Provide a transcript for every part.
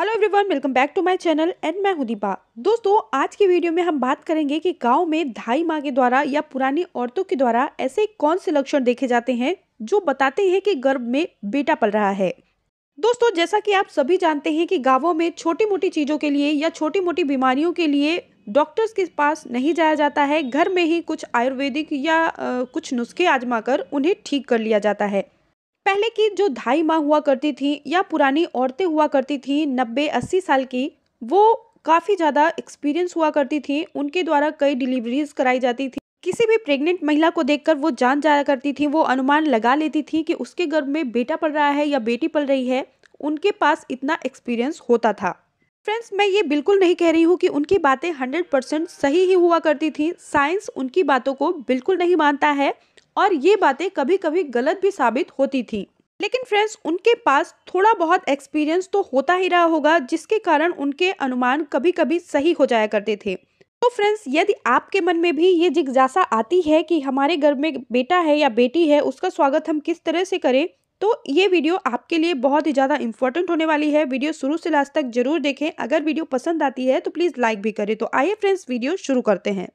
hello everyone welcome back to my channel and मैं हुदीपा दोस्तों आज की वीडियो में हम बात करेंगे कि गांव में धाई माँ के द्वारा या पुरानी औरतों के द्वारा ऐसे कौन से लक्षण देखे जाते हैं जो बताते हैं कि गर्भ में बेटा पल रहा है दोस्तों जैसा कि आप सभी जानते हैं कि गाँवों में छोटी मोटी चीज़ों के लिए या छोटी मोटी बीमारियों के लिए डॉक्टर्स के पास नहीं जाया जाता है घर में ही कुछ आयुर्वेदिक या आ, कुछ नुस्खे आजमा कर उन्हें ठीक कर लिया जाता है पहले की जो धाई माँ हुआ करती थी या पुरानी औरतें हुआ करती थी नब्बे अस्सी साल की वो काफ़ी ज़्यादा एक्सपीरियंस हुआ करती थी उनके द्वारा कई डिलीवरीज कराई जाती थी किसी भी प्रेग्नेंट महिला को देखकर वो जान जाया करती थी वो अनुमान लगा लेती थी कि उसके गर्भ में बेटा पल रहा है या बेटी पल रही है उनके पास इतना एक्सपीरियंस होता था फ्रेंड्स मैं ये बिल्कुल नहीं कह रही हूँ कि उनकी बातें 100 परसेंट सही ही हुआ करती थी साइंस उनकी बातों को बिल्कुल नहीं मानता है और ये बातें कभी कभी गलत भी साबित होती थी लेकिन फ्रेंड्स उनके पास थोड़ा बहुत एक्सपीरियंस तो होता ही रहा होगा जिसके कारण उनके अनुमान कभी कभी सही हो जाया करते थे तो फ्रेंड्स यदि आपके मन में भी ये जिज्ञासा आती है कि हमारे घर में बेटा है या बेटी है उसका स्वागत हम किस तरह से करें तो ये वीडियो आपके लिए बहुत ही ज़्यादा इंपॉर्टेंट होने वाली है वीडियो शुरू से लास्ट तक जरूर देखें अगर वीडियो पसंद आती है तो प्लीज़ लाइक भी करें तो आइए फ्रेंड्स वीडियो शुरू करते हैं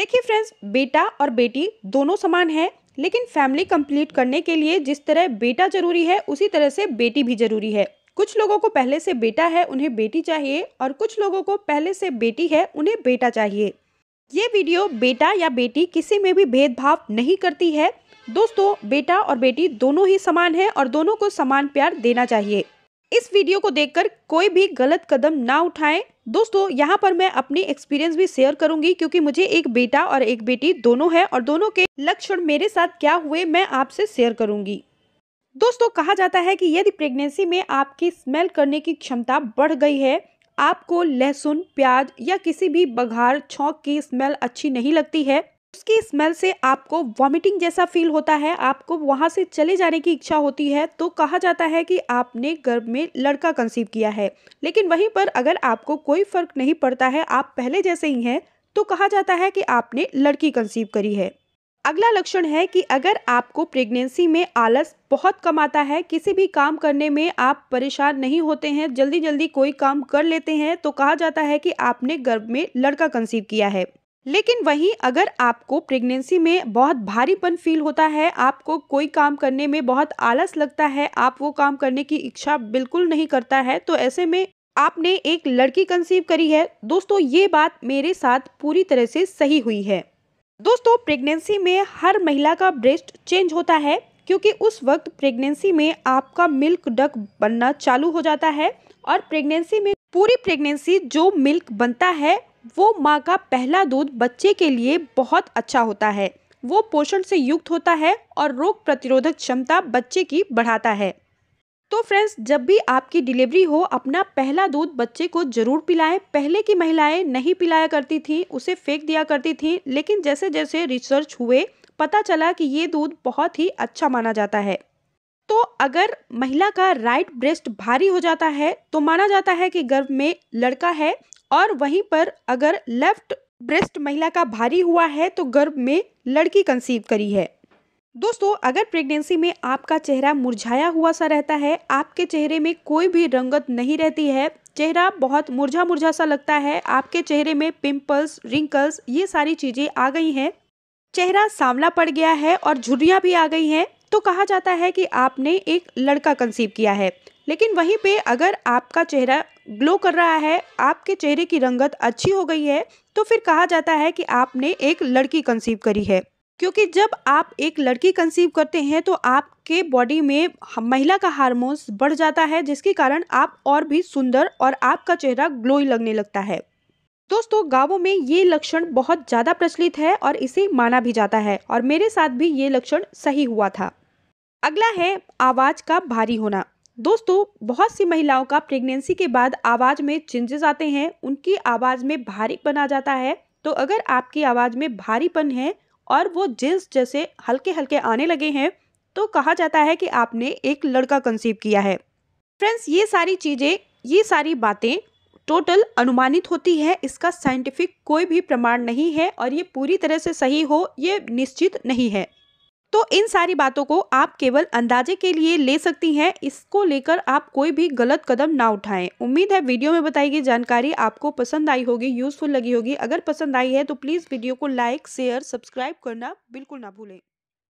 देखिए फ्रेंड्स बेटा और बेटी दोनों समान है लेकिन फैमिली कंप्लीट करने के लिए जिस तरह बेटा ज़रूरी है उसी तरह से बेटी भी ज़रूरी है कुछ लोगों को पहले से बेटा है उन्हें बेटी चाहिए और कुछ लोगों को पहले से बेटी है उन्हें बेटा चाहिए ये वीडियो बेटा या बेटी किसी में भी भेदभाव नहीं करती है दोस्तों बेटा और बेटी दोनों ही समान है और दोनों को समान प्यार देना चाहिए इस वीडियो को देखकर कोई भी गलत कदम ना उठाएं दोस्तों यहाँ पर मैं अपनी एक्सपीरियंस भी शेयर करूंगी क्योंकि मुझे एक बेटा और एक बेटी दोनों है और दोनों के लक्षण मेरे साथ क्या हुए मैं आपसे शेयर करूंगी दोस्तों कहा जाता है कि यदि प्रेगनेंसी में आपकी स्मेल करने की क्षमता बढ़ गई है आपको लहसुन प्याज या किसी भी बघार छोंक की स्मेल अच्छी नहीं लगती है उसकी स्मेल से आपको वॉमिटिंग जैसा फील होता है आपको वहाँ से चले जाने की इच्छा होती है तो कहा जाता है कि आपने गर्भ में लड़का कंसीव किया है लेकिन वहीं पर अगर आपको कोई फ़र्क नहीं पड़ता है आप पहले जैसे ही हैं तो कहा जाता है कि आपने लड़की कंसीव करी है अगला लक्षण है कि अगर आपको प्रेगनेंसी में आलस बहुत कम आता है किसी भी काम करने में आप परेशान नहीं होते हैं जल्दी जल्दी कोई काम कर लेते हैं तो कहा जाता है कि आपने गर्भ में लड़का कंसीव किया है लेकिन वहीं अगर आपको प्रेगनेंसी में बहुत भारीपन फील होता है आपको कोई काम करने में बहुत आलस लगता है आप वो काम करने की इच्छा बिल्कुल नहीं करता है तो ऐसे में आपने एक लड़की कंसीव करी है दोस्तों ये बात मेरे साथ पूरी तरह से सही हुई है दोस्तों प्रेगनेंसी में हर महिला का ब्रेस्ट चेंज होता है क्योंकि उस वक्त प्रेगनेंसी में आपका मिल्क डक बनना चालू हो जाता है और प्रेगनेंसी में पूरी प्रेगनेंसी जो मिल्क बनता है वो माँ का पहला दूध बच्चे के लिए बहुत अच्छा होता है वो पोषण से युक्त होता है और रोग प्रतिरोधक क्षमता बच्चे की बढ़ाता है तो फ्रेंड्स जब भी आपकी डिलीवरी हो अपना पहला दूध बच्चे को जरूर पिलाएं पहले की महिलाएं नहीं पिलाया करती थीं उसे फेंक दिया करती थीं लेकिन जैसे जैसे रिसर्च हुए पता चला कि ये दूध बहुत ही अच्छा माना जाता है तो अगर महिला का राइट ब्रेस्ट भारी हो जाता है तो माना जाता है कि गर्भ में लड़का है और वहीं पर अगर लेफ्ट ब्रेस्ट महिला का भारी हुआ है तो गर्भ में लड़की कंसीव करी है दोस्तों अगर प्रेगनेंसी में आपका चेहरा मुरझाया हुआ सा रहता है आपके चेहरे में कोई भी रंगत नहीं रहती है चेहरा बहुत मुरझा मुरझा सा लगता है आपके चेहरे में पिंपल्स रिंकल्स ये सारी चीज़ें आ गई हैं चेहरा सांवला पड़ गया है और झुर्रियाँ भी आ गई हैं तो कहा जाता है कि आपने एक लड़का कंसीव किया है लेकिन वहीं पे अगर आपका चेहरा ग्लो कर रहा है आपके चेहरे की रंगत अच्छी हो गई है तो फिर कहा जाता है कि आपने एक लड़की कंसीव करी है क्योंकि जब आप एक लड़की कंसीव करते हैं तो आपके बॉडी में महिला का हार्मोन्स बढ़ जाता है जिसके कारण आप और भी सुंदर और आपका चेहरा ग्लोई लगने लगता है दोस्तों गांवों में ये लक्षण बहुत ज़्यादा प्रचलित है और इसे माना भी जाता है और मेरे साथ भी ये लक्षण सही हुआ था अगला है आवाज़ का भारी होना दोस्तों बहुत सी महिलाओं का प्रेगनेंसी के बाद आवाज़ में चेंजेस आते हैं उनकी आवाज़ में भारीपन आ जाता है तो अगर आपकी आवाज़ में भारीपन है और वो जेंस जैसे हल्के हल्के आने लगे हैं तो कहा जाता है कि आपने एक लड़का कंसीव किया है फ्रेंड्स ये सारी चीज़ें ये सारी बातें टोटल अनुमानित होती है इसका साइंटिफिक कोई भी प्रमाण नहीं है और ये पूरी तरह से सही हो ये निश्चित नहीं है तो इन सारी बातों को आप केवल अंदाजे के लिए ले सकती हैं इसको लेकर आप कोई भी गलत कदम ना उठाएं उम्मीद है वीडियो में बताई गई जानकारी आपको पसंद आई होगी यूजफुल लगी होगी अगर पसंद आई है तो प्लीज़ वीडियो को लाइक शेयर सब्सक्राइब करना बिल्कुल ना भूलें